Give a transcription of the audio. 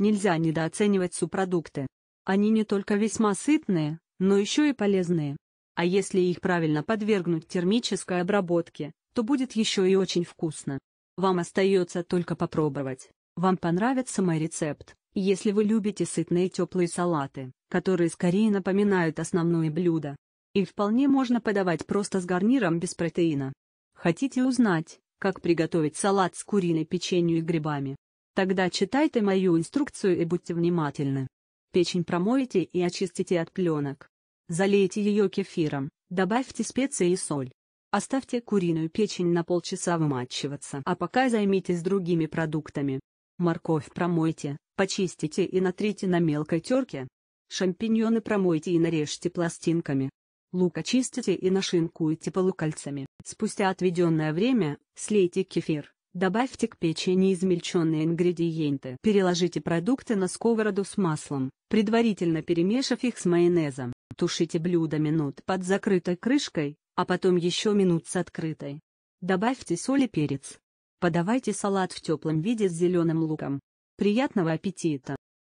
Нельзя недооценивать субпродукты. Они не только весьма сытные, но еще и полезные. А если их правильно подвергнуть термической обработке, то будет еще и очень вкусно. Вам остается только попробовать. Вам понравится мой рецепт, если вы любите сытные теплые салаты, которые скорее напоминают основное блюдо. Их вполне можно подавать просто с гарниром без протеина. Хотите узнать, как приготовить салат с куриной печенью и грибами? Тогда читайте мою инструкцию и будьте внимательны. Печень промойте и очистите от пленок. Залейте ее кефиром, добавьте специи и соль. Оставьте куриную печень на полчаса вымачиваться, а пока займитесь другими продуктами. Морковь промойте, почистите и натрите на мелкой терке. Шампиньоны промойте и нарежьте пластинками. Лук очистите и нашинкуйте полукольцами. Спустя отведенное время, слейте кефир, Добавьте к печени измельченные ингредиенты. Переложите продукты на сковороду с маслом, предварительно перемешав их с майонезом. Тушите блюдо минут под закрытой крышкой, а потом еще минут с открытой. Добавьте соль и перец. Подавайте салат в теплом виде с зеленым луком. Приятного аппетита!